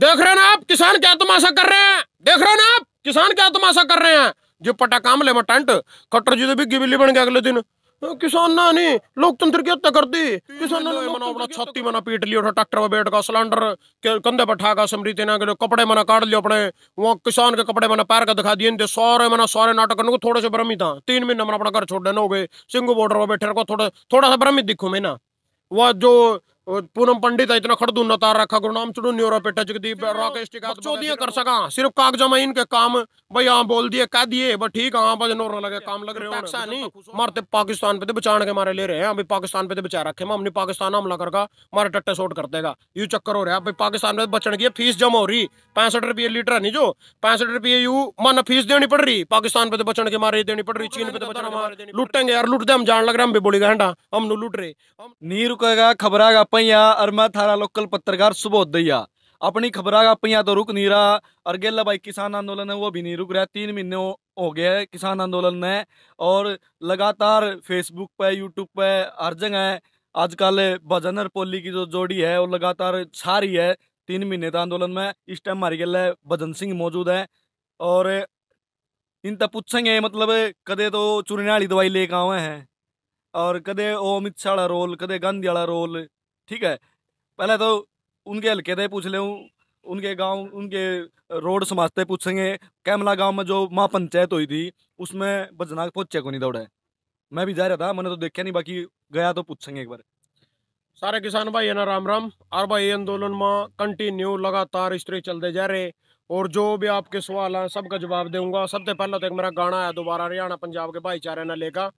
देख रहे ना आप किसान क्या तमाशा कर रहे हैं देख रहे ना आप किसान क्या तमाशा कर रहे हैं जो पटा काम ले मटंट खट्टर जी तो भी गिबिली बन गया अगले दिन किसान ना नहीं लोकतंत्र की हत्या कर दी किसान मना अपना छाती मना पीट लिया ट्रैक्टर में बैठ का सिलेंडर कंधे बैठा ठाका समृति ने कपड़े मना काट लियो अपने वहाँ किसान के कपड़े मना पैर का दिखा दिए इनके सारे मना सारे नाटक करने को थोड़े से भ्रमित था तीन महीने मना अपना घर छोड़ देना हो गए सिंगू बॉर्डर पर बैठे रखो थोड़ा थोड़ा सा भ्रमित दिखो मैं ना वह जो पूनम पंडित है इतना खड़दू नतार रखा गुरुनाम चुड़ू और पेटा जगदीप राकेश चौदियां कर सका सिर्फ कागजा में इनके काम भाई हाँ बोल दिए कह दिए बस ठीक हाँ नोर लगे काम लग रहे ऐसा नहीं मारते पाकिस्तान पे तो बचाने के मारे ले रहे हैं अभी पाकिस्तान पे तो बचा रखे हमने पाकिस्तान हमला करगा मारे टट्टे शॉट कर देगा यू चक्कर हो रहा है पाकिस्तान पे बचने की फीस जमा हो रही पैंसठ रुपये लीटर है नहीं जो पैंसठ रुपये यू मन फीस देनी पड़ रही पाकिस्तान पे तो बचने के मारे देनी पड़ रही चीन पे तो बचने लुटेंगे यार लुटते हम जान लग रहे हम भी बोली घंटा हम लुट रहे नहीं रुकेगा खबरागा पैया और मैं थारा लोकल पत्रकार सुबोधया अपनी खबर का पहिया तो रुक नहीं रहा और गेला भाई किसान आंदोलन है वो भी नहीं रुक रहा तीन महीने हो, गए गया है किसान आंदोलन ने और लगातार फेसबुक पे यूट्यूब पे हर जगह आजकल भजन और पोली की जो जोड़ी है वो लगातार छा रही है तीन महीने का आंदोलन में इस टाइम हमारे गेल भजन सिंह मौजूद है और इन तक पूछेंगे मतलब कदे तो चुनने वाली दवाई लेके आवे हैं और कदे ओ अमित शाह रोल कदे गांधी वाला रोल ठीक है पहले तो उनके हल्के से पूछ लें उनके गांव उनके रोड समाजते पूछेंगे कैमला गांव में जो माँ पंचायत हुई थी उसमें बजनाग पहुंचे को नहीं दौड़े मैं भी जा रहा था मैंने तो देखा नहीं बाकी गया तो पूछेंगे एक बार सारे किसान भाई है ना राम राम और भाई आंदोलन में कंटिन्यू लगातार इस तरह चलते जा रहे और जो भी आपके सवाल हैं सबका जवाब दूंगा सबसे पहला तो एक मेरा गाना आया दोबारा हरियाणा पंजाब के भाईचारे ने लेगा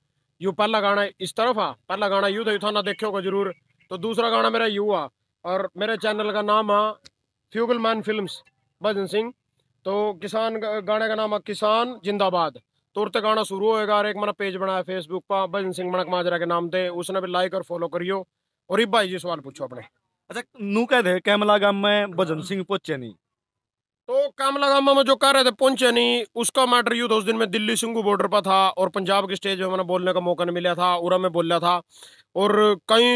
यू पहला गाना इस तरफ आ पहला गाना यू तो यू थाना देखे देखोगे जरूर तो दूसरा गाना मेरा युवा और मेरे चैनल का नाम है फ्यूगल मैन फिल्म भजन सिंह तो किसान गाने का नाम है किसान जिंदाबाद तुरते तो गाना शुरू होएगा और एक मेरा पेज बनाया फेसबुक पर भजन सिंह मणक माजरा के नाम दे उसने भी लाइक और फॉलो करियो और ये भाई जी सवाल पूछो अपने अच्छा नू कह दे कैमला गांव में भजन सिंह पहुंचे नहीं तो कैमला गांव में जो कह रहे थे पहुंचे नहीं उसका मैटर यू था उस दिन में दिल्ली सिंगू बॉर्डर पर था और पंजाब के स्टेज में मैंने बोलने का मौका नहीं मिला था उरा में बोला था और कई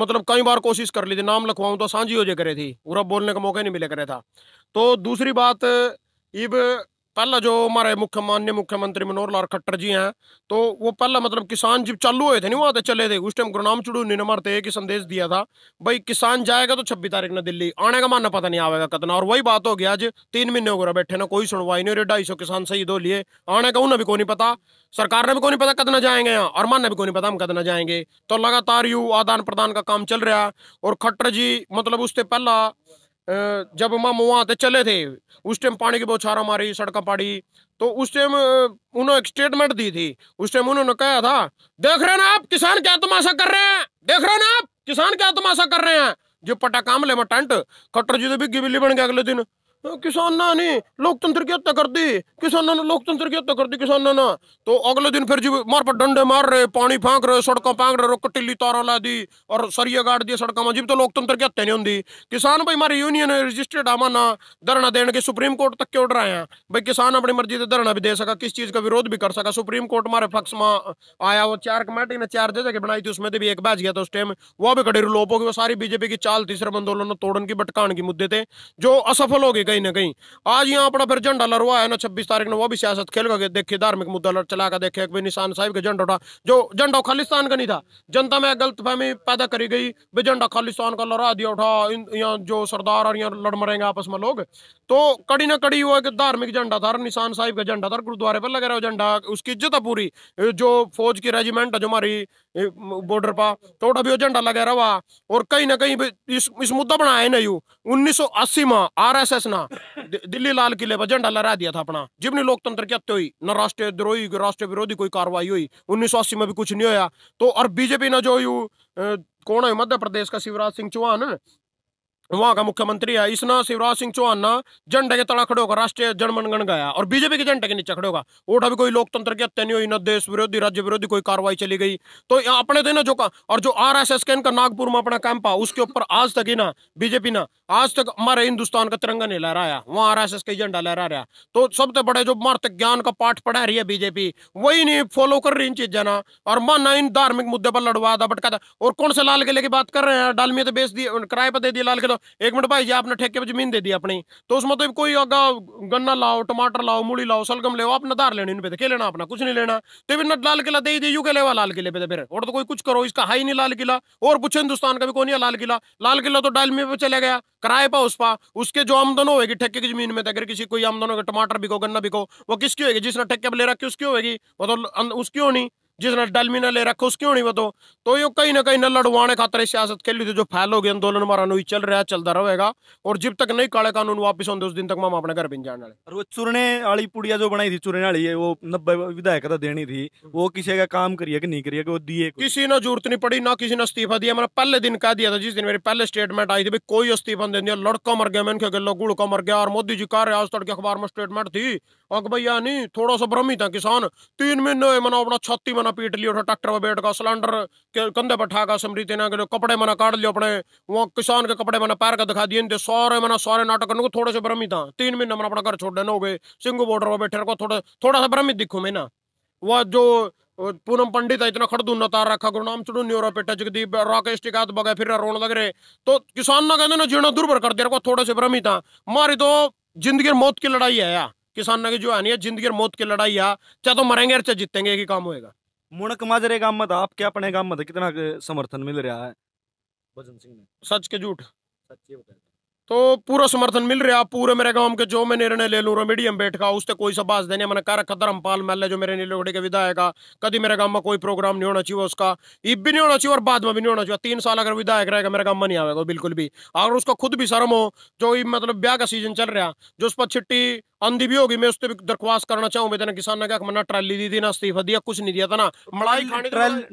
मतलब कई बार कोशिश कर ली थी नाम लिखवाऊँ तो सांझी हो जे करे थी उरा बोलने का मौका नहीं मिले करे था तो दूसरी बात इब पहला जो हमारे मुख्य मान्य मुख्यमंत्री मनोहर लाल खट्टर जी हैं तो वो पहला मतलब किसान जब चालू हुए थे नहीं वहाँ थे चले थे उस टाइम गुरुनाम चुड़ू ने मारते एक संदेश दिया था भाई किसान जाएगा तो छब्बीस तारीख ना दिल्ली आने का मानना पता नहीं आएगा कतना और वही बात हो गया आज तीन महीने हो गए बैठे ना कोई सुनवाई नहीं ढाई सौ किसान शहीद हो लिए आने का उन्हें भी को नहीं पता सरकार ने भी को नहीं पता कतना जाएंगे यहाँ और मानना भी को नहीं पता हम कतना जाएंगे तो लगातार यू आदान प्रदान का काम चल रहा है और खट्टर जी मतलब उससे पहला जब हम वहाँ थे चले थे उस टाइम पानी की बौछारा मारी सड़क पाड़ी तो उस टाइम उन्होंने एक स्टेटमेंट दी थी उस टाइम उन्होंने कहा था देख रहे ना आप किसान क्या तमाशा कर रहे हैं देख रहे ना आप किसान क्या तमाशा कर रहे हैं जो काम ले टेंट कट्टर जी तो बिग्गी बिल्ली बन गया अगले दिन किसानों नहीं लोकतंत्र की हत्या कर दी किसानों ने लोकतंत्र की हत्या कर दी किसानों ने तो अगले दिन फिर जी मार पर डंडे मार रहे पानी फेंक रहे सड़क फांक रहे रोक टिल्ली तारा ला दी और सरिया गाड़ दिए सड़क में जीव तो लोकतंत्र की हत्या नहीं होंगी किसान भाई हमारे यूनियन रजिस्टर्ड हम ना धरना देने के सुप्रीम कोर्ट तक के ऑर्डर आए हैं भाई किसान अपनी मर्जी से धरना भी दे सका किस चीज का विरोध भी कर सका सुप्रीम कोर्ट हमारे पक्ष में आया वो चार कमेटी ने चार जगह बनाई थी उसमें भी एक बैच गया था उस टाइम वो भी कड़ी लोप होगी वो सारी बीजेपी की चाल तीसरे आंदोलन तोड़न की भटकान की मुद्दे थे जो असफल हो गई कहीं ना कहीं आज यहाँ अपना फिर झंडा लड़वा है ना छब्बीस तारीख ने वो भी सियासत खेल का देखिए धार्मिक मुद्दा चला का देखे निशान साहिब का झंडा उठा जो झंडा खालिस्तान का नहीं था जनता में गलत फहमी पैदा करी गई भाई झंडा खालिस्तान का लड़ा दिया उठा यहाँ जो सरदार और यहाँ लड़ मरेंगे आपस में लोग तो कड़ी ना कड़ी वो एक धार्मिक झंडा था निशान साहिब का झंडा था गुरुद्वारे पर लगे रहे झंडा उसकी इज्जत है पूरी जो फौज की रेजिमेंट है जो हमारी बॉर्डर पर तो भी वो झंडा लगे रहा और कहीं ना कहीं इस, इस मुद्दा बनाया यू उन्नीस सौ अस्सी में आर एस एस ने अपना दिल्ली लाल किले पर झंडा लहरा दिया था अपना जिमनी लोकतंत्र की हत्या हुई न राष्ट्रीय द्रोही राष्ट्रीय विरोधी कोई कार्रवाई हुई उन्नीस में भी कुछ नहीं होया तो और बीजेपी ने जो यू कौन है मध्य प्रदेश का शिवराज सिंह चौहान वहां का मुख्यमंत्री है इसना शिवराज सिंह चौहान ना झंडे के तड़ा खड़े होगा राष्ट्रीय जनमनगण गया और बीजेपी के झंडे के नीचे खड़े होगा वोट अभी कोई लोकतंत्र की हत्या नहीं हुई न देश विरोधी राज्य विरोधी कोई कार्रवाई चली गई तो अपने तो ना जो का और जो आर एस एस के इनका नागपुर में अपना कैंप उसके ऊपर आज तक ही ना बीजेपी ना आज तक हमारे हिंदुस्तान का तिरंगा नहीं लहराया वहां आर एस एस का झंडा लहरा रहा तो सबसे बड़े जो मार्त ज्ञान का पाठ पढ़ा रही है बीजेपी वही नहीं फॉलो कर रही इन चीजें ना और ना इन धार्मिक मुद्दे पर लड़वा था भटका था और कौन से लाल किले की बात कर रहे हैं तो बेच दी किराए पर दे दिए लाल किला एक मिनट भाई जी आपने ठेके पर जमीन दे दी अपनी तो उसमें मतलब तो कोई अगर गन्ना लाओ टमाटर लाओ मूली लाओ सलगम ले आपने धार लेने पे क्या लेना अपना कुछ नहीं लेना तो फिर लाल किला दे दे यू के लेवा लाल किले पे तो फिर और तो कोई कुछ करो इसका हाई नहीं लाल किला और कुछ हिंदुस्तान का भी कोई है लाल किला लाल किला तो डालमी पे चले गया किराए पर उस पर उसके जो आमदन होगी ठेके की जमीन में तो अगर किसी कोई आमदन होगी टमाटर बिको गन्ना बिको वो किसकी होगी जिसने ठेके पर ले रखी उसकी होगी वो तो अं- उसकी होनी जिसने डलमीना ले रखो उसकी होनी बतो तो ये कहीं ना कहीं न लड़वाने खातर सियासत खेली थी तो जो फैल हो गई आंदोलन हमारा नहीं चल रहा चलता रहेगा और जब तक नहीं काले कानून वापस होते उस दिन तक मामा अपने घर भी जाने वो चूरने वाली पुड़िया जो बनाई थी चूरने वाली वो नब्बे विधायक का देनी थी वो किसी का काम करिए कि नहीं करिए कि वो दिए किसी ने जरूरत नहीं पड़ी ना किसी ने इस्तीफा दिया मैंने पहले दिन कह दिया था जिस दिन मेरी पहले स्टेटमेंट आई थी भाई कोई इस्तीफा दे दिया लड़का मर गया मैंने गलो गुड़का मर गया और मोदी जी कह रहे आज तड़के अखबार में स्टेटमेंट थी अक भैया नहीं थोड़ा सा भ्रमित है किसान तीन महीने मैंने अपना छाती मना पीट लियो ट्रैक्टर में बैठ कर सिलेंडर के कंधे पर ठाकर स्मृति ने कपड़े मना काट लियो अपने वो किसान के कपड़े मना पैर का दिखा दिए थे सारे मना सारे नाटक करने को थोड़े से भ्रमित था तीन महीने मना अपना घर छोड़ देना हो गए सिंगू बॉर्डर पर बैठे को थोड़ा थोड़ा सा भ्रमित दिखो मैं ना वह जो पूनम पंडित है इतना खड़दू नतार रखा गुरु नाम चुनू न्योरा पेटा जगदीप राकेश टिकात बगे फिर रोन लग रहे तो किसान ना कहते ना जीना दुर्भर कर दिया थोड़े से भ्रमित था मारी तो जिंदगी मौत की लड़ाई है यार किसान ना की जो आनी है जिंदगी मौत की लड़ाई है चाहे तो मरेंगे चाहे जीतेंगे एक ही काम होएगा मुणक माजरे गांव में आपके अपने गांव में कितना समर्थन मिल रहा है भजन सिंह ने सच के झूठ सच ये बताया तो पूरा समर्थन मिल रहा है पूरे मेरे गांव के जो मैं निर्णय ले लूँ मीडियम बैठ का उससे कोई सबास देने मैंने कह रखा धर्मपाल महल जो मेरे नीलोगढ़ के विधायक का कभी मेरे गांव में कोई प्रोग्राम नहीं होना चाहिए उसका इब भी नहीं होना चाहिए और बाद में भी नहीं होना चाहिए तीन साल अगर विधायक रहेगा मेरे गाँव में नहीं आएगा बिल्कुल भी अगर उसका खुद भी शर्म हो जो मतलब ब्याह का सीजन चल रहा जो उस पर छिट्टी आंधी भी होगी मैं उससे भी दरख्वास्त करना चाहूंगा मैं किसान ने कहा मना ट्राली दी थी ना इस्तीफा दिया कुछ नहीं दिया था ना मलाई खाने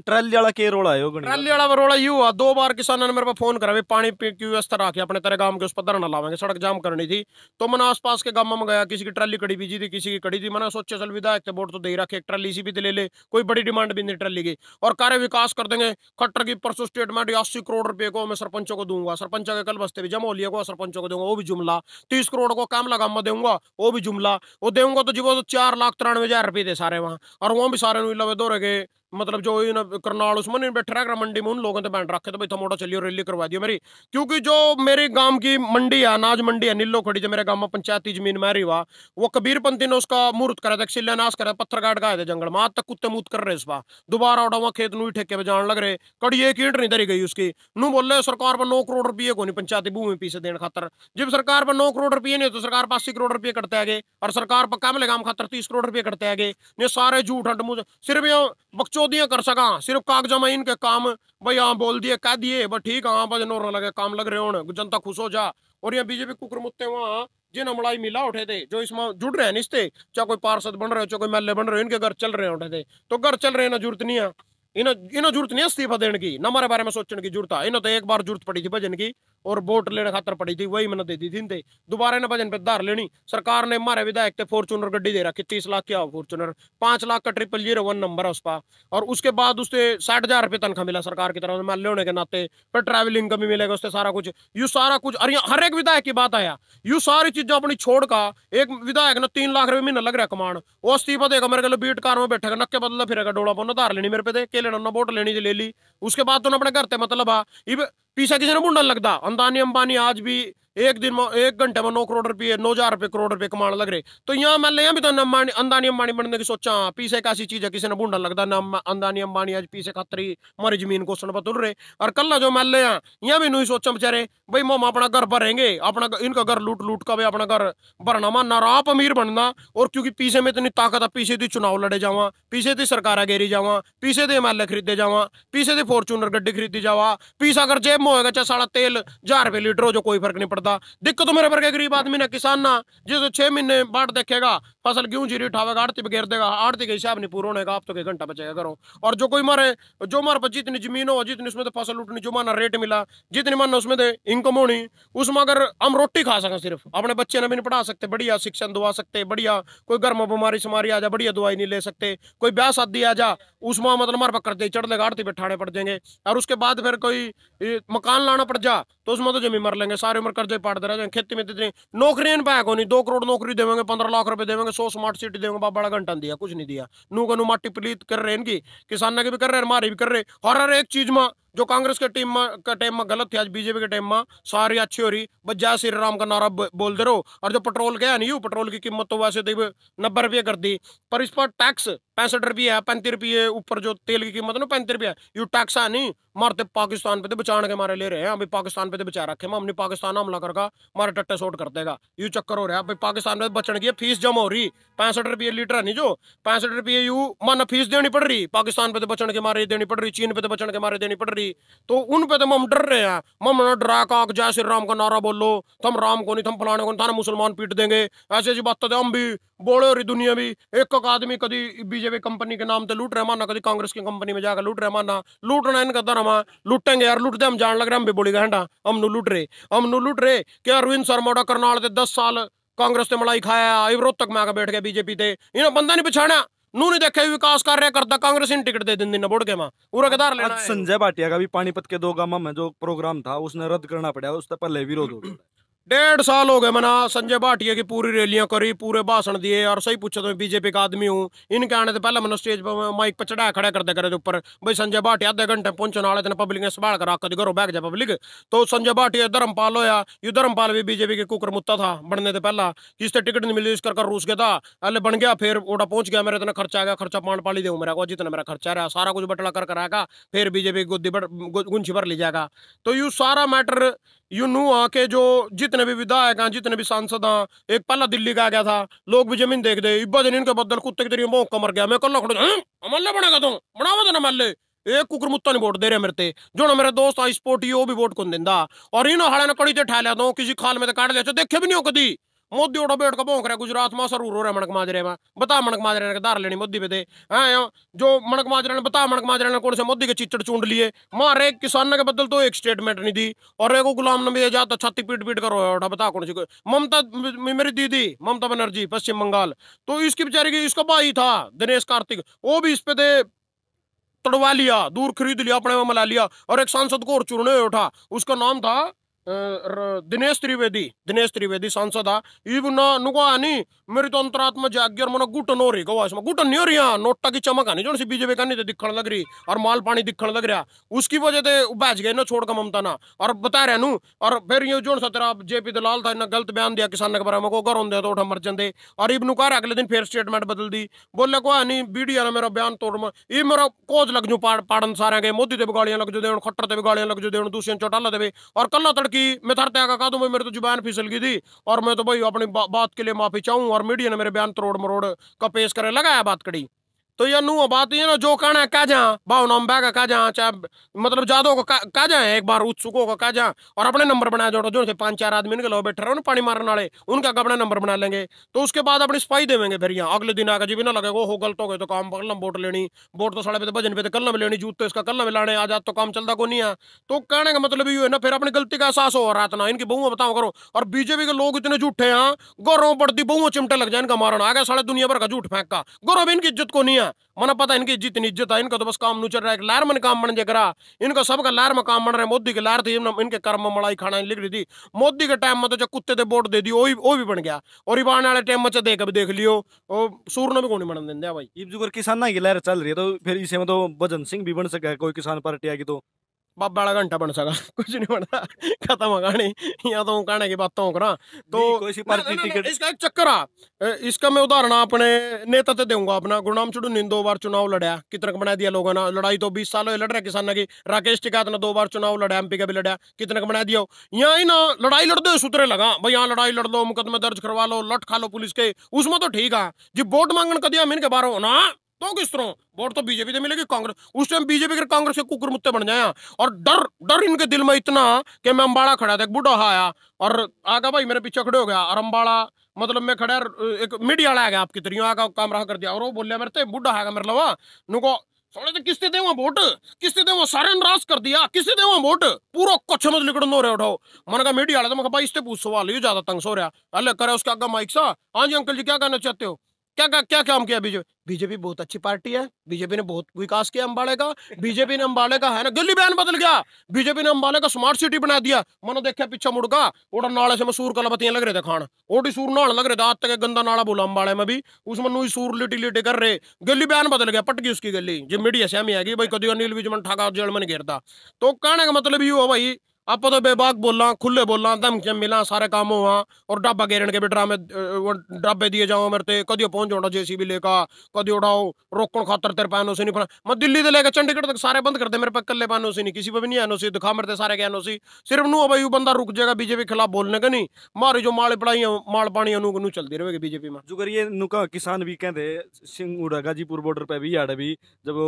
ट्राली रोला यू हुआ दो बार किसानों ने मेरे पास फोन करा पानी की व्यवस्था रखे अपने तेरे गांव के उस पर धरना लावेंगे सड़क जाम करनी थी तो मैंने आसपास के गांव में गया किसी की ट्राली कड़ी बीजी थी किसी की कड़ी थी मैंने सोचे चल विधायक बोर्ड तो दे रखे एक ट्राली इसी भी ले ले कोई बड़ी डिमांड भी नहीं ट्रैली की और कार्य विकास कर देंगे खट्टर की परसों स्टेटमेंट अस्सी करोड़ रुपये को मैं सरपंचों को दूंगा सरपंच के कल बस्ते भी जमा हो लिया सरपंचों को दूंगा वो भी जुमला तीस करोड़ को काम लगा दूंगा वो भी जुमला वो देगा तो जीवो तो चार लाख तिरानवे हजार रुपये दे सारे वहां और वहाँ भी सारे लवे दो रहे मतलब जो इन करनाल उसमें बैठे रह मंडी में उन लोगों ने बैठ रखे तो भाई थमोड़ा चलियो रैली करवा दियो मेरी क्योंकि जो मेरे गांव की मंडी है अनाज मंडी है नीलो खड़ी जो मेरे गांव में पंचायती जमीन में रही हुआ वो कबीरपंथी ने उसका मुहूर्त करा था शिल्ला नाश करा पत्थर गाड़ गाए थे जंगल मात तक कुत्ते मूत कर रहे इस बार दोबारा उड़ा हुआ खेत नू ठेके पे जान लग रहे कड़ी एक ईट नहीं धरी गई उसकी नू बोले सरकार पर नौ करोड़ रुपये को नहीं पंचायती भूमि पीछे देने खातर जब सरकार पर नौ करोड़ रुपये नहीं तो सरकार पास करोड़ रुपये कटते आगे और सरकार पर काम लगाम खातर तीस करोड़ रुपये कटते आगे ये सारे झूठ हट मुझे सिर्फ यहाँ बक्चो चौधियां कर सका सिर्फ कागजा में इनके काम भाई हाँ बोल दिए कह दिए ठीक हाँ बस नोर लगे काम लग रहे हो जनता खुश हो जा और यहाँ बीजेपी कुकर मुत्ते वहाँ जिन हमलाई मिला उठे थे जो इसमें जुड़ रहे हैं इससे चाहे कोई पार्षद बन रहे हो चाहे कोई मेले बन रहे हो इनके घर चल रहे उठे थे तो घर चल रहे ना जरूरत नहीं है इन्हें इन्हें जरूरत नहीं है इस्तीफा देने की ना हमारे बारे में सोचने की जरूरत है इन्हें तो एक बार जरूरत पड़ी थी भजन की और वोट लेने खातर पड़ी थी वही मैंने दे दी थी दोबारा ने भजन पे धार लेनी सरकार ने हमारे विधायक थे फॉर्चुनर गड्डी दे रखी तीस लाख क्या फॉर्चुनर पांच लाख का ट्रिपल जीरो वन नंबर है उसका और उसके बाद उससे साठ हजार रुपये तनख्वाह मिला सरकार की तरफ से लेने के नाते फिर ट्रैवलिंग का भी मिलेगा उससे सारा कुछ यू सारा कुछ अरे हर एक विधायक की बात आया यू सारी चीजें अपनी छोड़ का एक विधायक ने तीन लाख रुपये महीना लग रहा कमान वो अस्तीफा देगा मेरे को बीट कार में बैठेगा नक्के बदला फिरेगा डोड़ा पोना धार लेनी मेरे पे दे के लेना वोट लेनी ले ली उसके बाद तो अपने घर से मतलब आ पीछा किसी ने मुंडन लगता अंदानी अंबानी आज भी एक दिन में एक घंटे में नौ करोड़ रुपये नौ हजार रुपये करोड़ रुपये कमाने लग रहे तो यहाँ मैं ले भी तो अंबानी अंदानी अंबानी बनने की सोचा पीछे एक ऐसी चीज है किसी ने बूढ़ा लगता ना अंदानी अंबानी आज पीछे खतरी मारी जमीन को सुनबा तुर रहे और कल जो मैं ले यहाँ भी नहीं सोचा बेचारे भाई मोम अपना घर भरेंगे अपना इनका घर लूट लूट का भी अपना घर भरना मानना और आप अमीर बनना और क्योंकि पीछे में इतनी ताकत है पीछे की चुनाव लड़े जावा पीछे की सरकार घेरी जावा पीछे के एम एल ए खरीदे जावा पीछे दी फॉर्चूनर गड्डी खरीदी जावा पीछा अगर जेब में होगा चाहे साढ़ा तेल हजार रुपये लीटर हो जो कोई फर्क नहीं पड़ता पड़ता दिक्कत तो मेरे वर्ग गरीब आदमी ना किसान ना जिसको छह महीने बाट देखेगा फसल क्यों जीरी उठावेगा आड़ती घेर देगा आड़ती के हिसाब नहीं पूरा होनेगा आप तो एक घंटा बचेगा करो और जो कोई मारे जो मारे पर जितनी जमीन हो जितनी उसमें तो फसल उठनी जो माना रेट मिला जितनी माना उसमें तो इनकम होनी उसमें अगर हम रोटी खा सकें सिर्फ अपने बच्चे ने भी नहीं पढ़ा सकते बढ़िया शिक्षण दवा सकते बढ़िया कोई गर्म बीमारी शमारी आ जा बढ़िया दवाई नहीं ले सकते कोई ब्याह शादी आ जा उसमें मतलब मर पकड़ दे चढ़ लगा पे पड़ जाएंगे और उसके बाद फिर कोई मकान लाना पड़ जा तो उसमें तो जमीन मर लेंगे सारी उम्र कर्जे पाट दे रहे खेती में इतनी नौकरी इन पाया को नहीं दो करोड़ नौकरी देवेंगे पंद्रह लाख रुपए देवेंगे सौ स्मार्ट सिटी देवेंगे बाप बड़ा घंटा दिया कुछ नहीं दिया नू का नू माटी पलीत कर रहे इनकी किसान ने भी कर रहे हमारे भी कर रहे हर हर एक चीज में जो कांग्रेस के टीम का टाइम में गलत थी आज बीजेपी के टाइम में सारी अच्छी हो रही बस जय श्री राम का नारा बोलते रहो और जो पेट्रोल गया नहीं पेट्रोल की कीमत तो वैसे देव नब्बे रुपये कर दी पर इस पर टैक्स पैंसठ रुपये है पैंतीस रुपये ऊपर जो तेल की कीमत ना पैंतीस रुपये यू टैक्स है नहीं मारते पाकिस्तान पे तो बचाने के मारे ले रहे हैं अभी पाकिस्तान पे तो बचा रखे मैं हमने पाकिस्तान हमला करगा मारे टट्टे शॉट कर देगा यू चक्कर हो रहा है अभी पाकिस्तान में बचने की फीस जमा हो रही पैंसठ रुपये लीटर है नहीं जो पैंसठ रुपये यू मन फीस देनी पड़ रही पाकिस्तान पे तो बचने के मारे देनी पड़ रही चीन पे तो बचने के मारे देनी पड़ रही तो उन पे तो हम डर रहे हैं मम डरा काक जय श्री राम का नारा बोलो तुम तो राम को नहीं तुम तो फलाने को नहीं थाना तो मुसलमान पीट देंगे ऐसी ऐसी बात तो हम भी गोड़े री दुनिया भी एक एक आदमी कभी बीजेपी कंपनी के नाम से लूट रहा ना कभी कांग्रेस की कंपनी में जाकर लूट रहा ना लूटना इनका दर हम लूटेंगे यार लूटते हम जान लग रहे हम भी बोली घंटा हम नु लूट रहे हम नु लूट रहे कि अरविंद शर्मा करनाल से दस साल कांग्रेस ने मलाई खाया इवरोध तक में बैठ गया बीजेपी से इन्हें बंदा नहीं पिछाना नू नहीं देखे विकास कार्य करता कांग्रेस इन टिकट दे दिन बोर्ड के माँ उराकेदार लेना संजय भाटिया का भी पानीपत के दो गामा में जो प्रोग्राम था उसने रद्द करना पड़ा उस पर विरोध हो गया डेढ़ साल हो गए मना संजय भाटिया की पूरी रैलियां करी पूरे भाषण दिए और सही पूछा तो मैं बीजेपी का आदमी हूँ इनके आने से पहले मैंने स्टेज पर माइक पर चढ़ाया खड़ा करते करे ऊपर भाई संजय भाटिया आधे घंटे पहुंचने वाले थे पब्लिक ने संभाल कर रखा घरों बैग जाए पब्लिक तो संजय भाटिया धर्मपाल होया ये धर्मपाल भी बीजेपी के कुकर मुद्दा था बनने से पहला किससे टिकट नहीं मिली इस कर रूस गया था अरे बन गया फिर ओडा पहुंच गया मेरे इतना खर्चा आ गया खर्चा पान पाली दे मेरा को जितना मेरा खर्चा रहा सारा कुछ बटला कर कराएगा फिर बीजेपी गोदी गुंछी भर ली जाएगा तो यू सारा मैटर यूनू आके जो जितने भी विधायक हैं जितने भी सांसद हैं एक पहला दिल्ली का आ गया था लोग भी जमीन देख दे इब्बा इनके बदल कुत्ते के जरिए मोह कमर गया मैं कल खड़ा अमल्ले बनेगा तुम बनावा देना तो मल्ले एक कुकर मुत्ता नहीं वोट दे रहे मेरे ते जो ना मेरे दोस्त आई स्पोर्टी वो भी वोट कौन दिंदा और इन हाड़े ने कड़ी ते ठा लिया दो किसी खाल में काट लिया अच्छा, देखे भी नहीं हो कदी मोदी उठा बैठ का भोंक रहा गुजरात में सरूर हो रहा मणक माजरे में बता मणक माजरे ने धार लेनी मोदी पे दे जो मणक माजरे ने बता मणक माजरे ने कौन से मोदी के चिचड़ चूंड लिए मारे एक किसान के बदल तो एक स्टेटमेंट नहीं दी और एक गुलाम नबी आजाद तो छाती पीट पीट करो उठा बता कौन सी ममता मेरी दीदी ममता बनर्जी पश्चिम बंगाल तो इसकी बेचारी की इसका भाई था दिनेश कार्तिक वो भी इस पे थे तड़वा लिया दूर खरीद लिया अपने में मला लिया और एक सांसद को और चुनने उठा उसका नाम था दिनेश त्रिवेदी दिनेश त्रिवेदी सांसद हा इव न नुको आनी मेरी तो अंतरात्मा जागी और मनो गुटन हो रही गवास में गुटन नहीं हो रही नोटा की चमक आनी जो बीजेपी का नहीं दिखण लग रही और माल पानी दिखण लग रहा उसकी वजह से बैच गए ना छोड़ ममता ना और बता रहा नू और फिर ये जो सतरा जेपी दलाल था इन्हें गलत बयान दिया किसान के बारे में को घर दे तो उठा मर जाते और इब नु कह अगले दिन फिर स्टेटमेंट बदल दी बोले को आनी बीडिया ने मेरा बयान तोड़ में मेरा कोच लग जू पाड़न सारे गए मोदी से भी लग जू दे खट्टर से भी लग जू दे दूसरे चौटाला देवे और कला तड़के कि मैं थार त्यागा कहा तू भाई मेरे तो जुबान फिसल गई थी और मैं तो भाई अपनी बा, बात के लिए माफी चाहूँ और मीडिया ने मेरे बयान तोड़ मरोड़ का पेश करे लगाया बात कड़ी तो यह नू बात ये ना जो कहना है कह काजा भाव बह का काजा चाहे मतलब जादो का कह जाए एक बार उत्सुकों का जा और अपने नंबर बना जोड़ो जो से पांच चार आदमी इनके लो बैठे रहो ना पानी मारने वाले उनका अपना नंबर बना लेंगे तो उसके बाद अपनी सफाई देवेंगे फिर यहाँ अगले दिन आगे जी भी ना लगे वो हो गलत हो गए तो काम कलम वोट लेनी वोट तो साढ़े पे तो भजन पे तो कल लेनी जूत तो इसका कल में लाने आज तो काम चलता को नहीं है तो कहने का मतलब ये है ना फिर अपनी गलती का एहसास हो रहा था ना इनकी बहुओं बताओ करो और बीजेपी के लोग इतने झूठे हैं गौरव पड़ती बहुओं चिमटे लग जाए इनका मारना आ गया साढ़े दुनिया भर का झूठ फेंक का गौरव इनकी इज्जत को नहीं है मन पता इनकी जितनी इज्जत इनका तो बस काम नू चल रहा है लार मन काम बन जगरा इनका सबका लार में काम बन रहा है मोदी के लार थी इनके कर्म में मड़ाई खाना लिख रही थी मोदी के टाइम में तो जो कुत्ते दे वोट दे दी वो भी बन गया और ये आने वाले टाइम में देख अब देख लियो और सूर ने भी कौन बन दें भाई जुगर किसान ना की लहर चल रही है तो फिर इसे में तो भजन सिंह भी बन सके कोई किसान पार्टी आगे तो बाबा वाला घंटा बन सका कुछ नहीं बनता खत्म हो गाने यहाँ तो कहने की बातों तो करा तो ना, इसका एक चक्कर आ इसका मैं उदाहरण अपने नेता से दूंगा अपना गुरुनाम चुडू ने दो बार चुनाव लड़ा कितना बनाया दिया लोगों ने लड़ाई तो बीस साल हो लड़ रहे किसान की राकेश टिकात ने दो बार चुनाव लड़ा एमपी का भी लड़ा कितने बनाया दिया यहाँ ही ना लड़ाई लड़ दो सुतरे लगा भाई यहाँ लड़ाई लड़ लो मुकदमे दर्ज करवा लो लट खा लो पुलिस के उसमें तो ठीक है जी वोट मांगने का दिया मैंने के बारो ना तो किस तरह वोट तो बीजेपी से मिलेगी कांग्रेस उस टाइम बीजेपी के कांग्रेस के कुकुर मुत्ते बन जाए और डर डर इनके दिल में इतना कि मैं अम्बाड़ा खड़ा था एक बूढ़ा आया और आगा भाई मेरे पीछे खड़े हो गया और अम्बाड़ा मतलब मैं खड़ा एक मीडिया वाला आ गया आपकी तरी आगा काम रहा कर दिया और वो बोलिया मेरे ते आएगा मेरे लवा नुको थोड़े तो किसते दे वहां वोट किसते दे सारे नाराज कर दिया किसते दे वोट पूरा कुछ मत लिकड़ नो रहे उठाओ मन का मीडिया वाले तो मैं भाई इससे पूछ सवाल ये ज्यादा तंग सो रहा अल्ले करे उसके आगे माइक सा हाँ जी अंकल जी क्या कहना चाहते हो क्या क्या क्या काम किया बीजेपी बीजेपी बहुत अच्छी पार्टी है बीजेपी ने बहुत विकास किया अंबाले का बीजेपी ने अंबाले का है ना गिल्ली बयान बदल गया बीजेपी ने अंबाले का स्मार्ट सिटी बना दिया मैंने देखा पीछा मुड़का और नाले से मसूर कलापतियां लग रहे थे खान ओटी सूर नाल लग रहे थे आज तक गंदा नाला बोला अंबाले में भी उस मनु सूर लिटी लिटी कर रहे गली बयान बदल गया पटकी उसकी गली जो मीडिया से हमें आएगी भाई कभी अनिल विजमन ठाकुर जेल में घेरता तो कहने का मतलब ये हो भाई आप तो बेबाक बोलना खुले बोलना धमकियां मिला सारे काम हुआ और डब्बा घेरन के भी ड्रामे डब्बे दिए जाओ मेरे ते कदी पहुंच जाओ जेसीबी लेका कदी उड़ाओ रोकण खातर तेरे पे एनओसी नहीं मैं दिल्ली से लेकर चंडीगढ़ तक सारे बंद कर दे मेरे पे कल्ले पे एनओसी नहीं किसी पे भी नहीं एनओसी दिखा मेरे सारे के एनओसी सिर्फ नू भाई बंदा रुक जाएगा बीजेपी खिलाफ बोलने का नहीं मारी जो माल पड़ाई माल पानी अनु नू चलती रहेगी बीजेपी में जुगर ये नू किसान भी कहते सिंह गाजीपुर बॉर्डर पे भी यार भी जब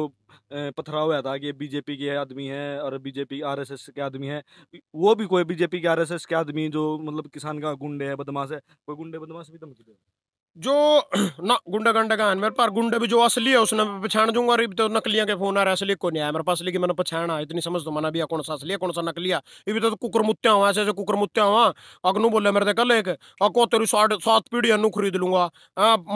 पथराव हुआ था कि बीजेपी के आदमी है और बीजेपी आरएसएस के आदमी है वो भी कोई बीजेपी के आरएसएस के आदमी जो मतलब किसान का गुंडे है बदमाश है कोई गुंडे बदमाश भी धमकी तो दे जो ना गुंडा गंडा का मेरे पास गुंडे भी जो असली है उसने पहचान दूंगा अभी तो नकलियां के फोन आ रहा है असली को नहीं आया मेरे पास लेकिन मैंने पहचाना इतनी समझ तो मना भी कौन सा असली है कौन सा नकलिया ये तो कुकर मुत्या हुआ ऐसे ऐसे कुकर मुत्या हुआ अगनू बोले मेरे कल एक अको तेरी सात पीढ़ी अनु खरीद लूंगा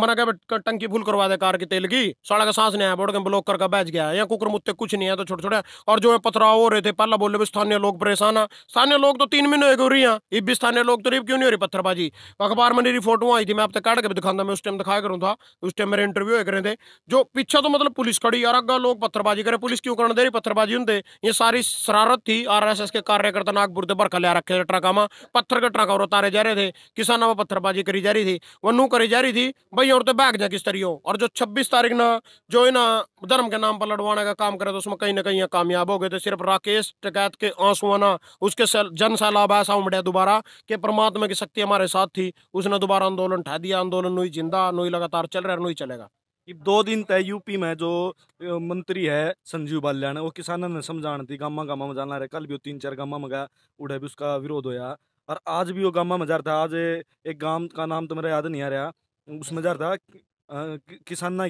मना क्या टंकी फुल करवा दे कार की तेल की साढ़ा का सांस नहीं आया बोर्ड के ब्लॉक करके बैठ गया यहाँ कुकर मुत्ते कुछ नहीं है तो छोटे छोटे और जो पथराव हो रहे थे पहला बोले भी स्थानीय लोग परेशान है स्थानीय लोग तो तीन महीने हो रही है ये भी स्थानीय लोग तरीब तो क्यों नहीं हो रही पत्थरबाजी अखबार में मेरी फोटो आई थी मैं आप तक काट के भी दिखाता मैं उस टाइम दिखाया करूँ था तो उस टाइम मेरे इंटरव्यू है करें थे जो पीछा तो मतलब पुलिस खड़ी यार अगर लोग पत्थरबाजी करे पुलिस क्यों करने दे रही पत्थरबाजी होते ये सारी शरारत थी आरएसएस के कार्यकर्ता नागपुर से भरखा लिया रखे ट्रका में पत्थर के ट्रका और उतारे जा रहे थे किसानों में पत्थरबाजी करी जा रही थी वह नू करी जा रही थी भाई और तो बैग जा किस तरी और जो छब्बीस तारीख ना जो है ना धर्म के नाम पर लड़वाने का काम करे तो उसमें कहीं ना कहीं कामयाब हो गए थे तो सिर्फ राकेश टकैत के आंसू आना उसके जन सैलाब ऐसा उमड़े दोबारा कि परमात्मा की शक्ति हमारे साथ थी उसने दोबारा आंदोलन ठह दिया आंदोलन नई जिंदा नई लगातार चल रहा है नई चलेगा दो दिन तय यूपी में जो मंत्री है संजीव बाल्या ने वो किसानों ने समझाना थी गामा गामा में जाना रहे कल भी वो तीन चार गामा में गया उड़े भी उसका विरोध होया और आज भी वो गामा मजार था आज एक गांव का नाम तो मेरा याद नहीं आ रहा उसमें मजार था किसान ना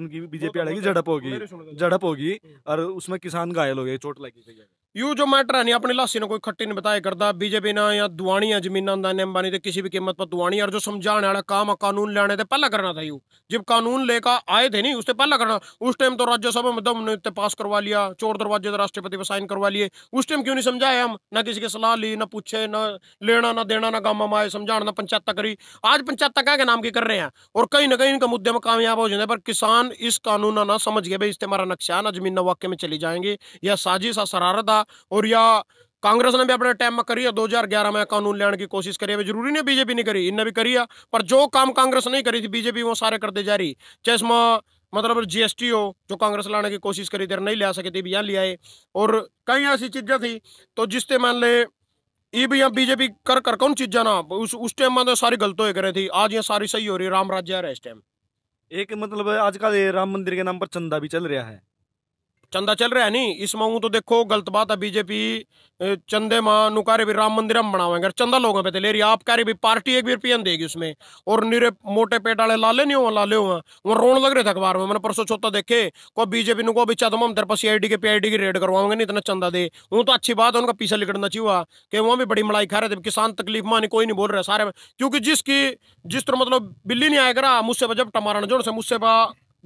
उनकी बीजेपी वाले की झड़प होगी झड़प होगी हम्म। और उसमें किसान घायल हो गए चोट लगी यू जो मैटर नहीं अपनी लासी ने कोई खट्टी नहीं बताया करता बीजेपी ने या दुआनी जमीना का ने किसी भी कीमत पर दुआनी और जो समझाने वाला काम कानून लेने से पहला करना था यू जब कानून लेकर आए थे नहीं उससे पहला करना उस टाइम तो राज्यसभा में दम ने पास करवा लिया चोर दरवाजे राष्ट्रपति पर साइन करवा लिए उस टाइम क्यों नहीं समझाया हम ना किसी की सलाह ली ना पूछे ना लेना ना देना ना गामा माए समझाना ना पंचायत करी आज पंचायत कह के नाम की कर रहे हैं और कहीं ना कहीं इनका मुद्दे में कामयाब हो जाते पर किसान इस कानून ना समझ गए भाई इससे हमारा नुकसान जमीन वाक्य में चली जाएंगे या साजिश और शरारत और या कांग्रेस ने भी अपने टाइम में करी है 2011 में कानून लेने की कोशिश करी है जरूरी नहीं बीजेपी ने करी इनने भी करी है पर जो काम कांग्रेस नहीं करी थी बीजेपी वो सारे करते जा रही चश्मा मतलब जीएसटी हो जो कांग्रेस लाने की कोशिश करी थी नहीं ले सके थे यहाँ ले और कई ऐसी चीजें थी तो जिससे मान ले ये भी यहाँ बीजेपी कर कर कौन चीजें ना उस उस टाइम में तो सारी गलतो ही करे थी आज ये सारी सही हो रही राम राज्य है इस टाइम एक मतलब आजकल राम मंदिर के नाम पर चंदा भी चल रहा है चंदा चल रहा है नहीं इस मांगू तो देखो गलत बात है बीजेपी चंदे माँ नुकारे भी राम मंदिर हम बनावाएंगे चंदा लोगों पे तो ले रही आप कह रही भी पार्टी एक भी रुपया देगी उसमें और निरे मोटे पेट वाले लाले नहीं हुआ लाले हुआ वो रोन लग रहे थे अखबार में मैंने परसों छोटा देखे को बीजेपी को भी चाहता हम तेरे पास आई के पी की रेड करवाओगे नहीं इतना चंदा दे वो तो अच्छी बात है उनका पीछा लिखना चाहिए हुआ कि वहाँ भी बड़ी मड़ाई खा रहे थे किसान तकलीफ मानी कोई नहीं बोल रहे सारे क्योंकि जिसकी जिस तरह मतलब बिल्ली नहीं आएगा करा मुझसे जब टमा जोड़ से मुझसे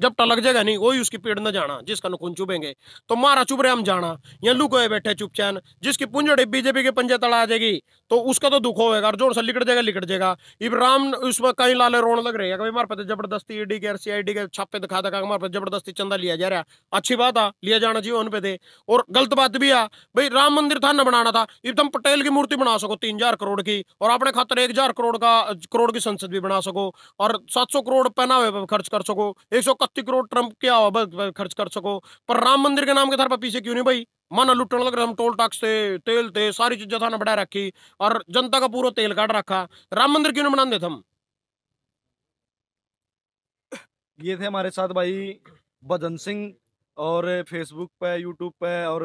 जब टलक जाएगा नहीं वही उसकी पेड़ न जाना जिसका नुकुन चुभेंगे तो मारा चुभ रहे हम जाना या लुकोए बैठे चुपचैन जिसकी पुंजड़ी बीजेपी के पंजे तड़ा आ जाएगी तो उसका तो दुख होगा जोर से लिकट जाएगा लिकट जाएगा इब्राम उसमें कहीं लाले रोन लग रही है कभी मारे जबरदस्ती ईडी के सीआईडी के छापे दिखा दिखा मारे पे जबरदस्ती चंदा लिया जा रहा अच्छी बात आ लिया जाना चाहिए उन पे थे और गलत बात भी आ भाई राम मंदिर था न बनाना था एकदम पटेल की मूर्ति बना सको तीन हजार करोड़ की और अपने खातर एक हजार करोड़ का करोड़ की संसद भी बना सको और सात सौ करोड़ पहनावे खर्च कर सको एक सौ पत्ती करोड़ ट्रंप के आवा खर्च कर सको पर राम मंदिर के नाम के थार पर पीछे क्यों नहीं भाई मन लुटन लग रहा हम टोल टैक्स थे तेल थे सारी चीजें था ना बढ़ा रखी और जनता का पूरा तेल काट रखा राम मंदिर क्यों नहीं बनाते देते हम ये थे हमारे साथ भाई बदन सिंह और फेसबुक पे यूट्यूब पे और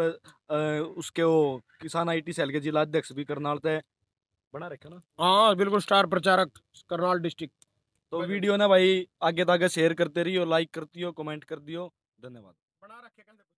उसके वो किसान आईटी सेल के जिला अध्यक्ष भी करनाल थे बना रखा ना हाँ बिल्कुल स्टार प्रचारक करनाल डिस्ट्रिक्ट तो वीडियो ना भाई आगे तक शेयर करते रहियो लाइक करती हो कमेंट कर दियो धन्यवाद बना रखे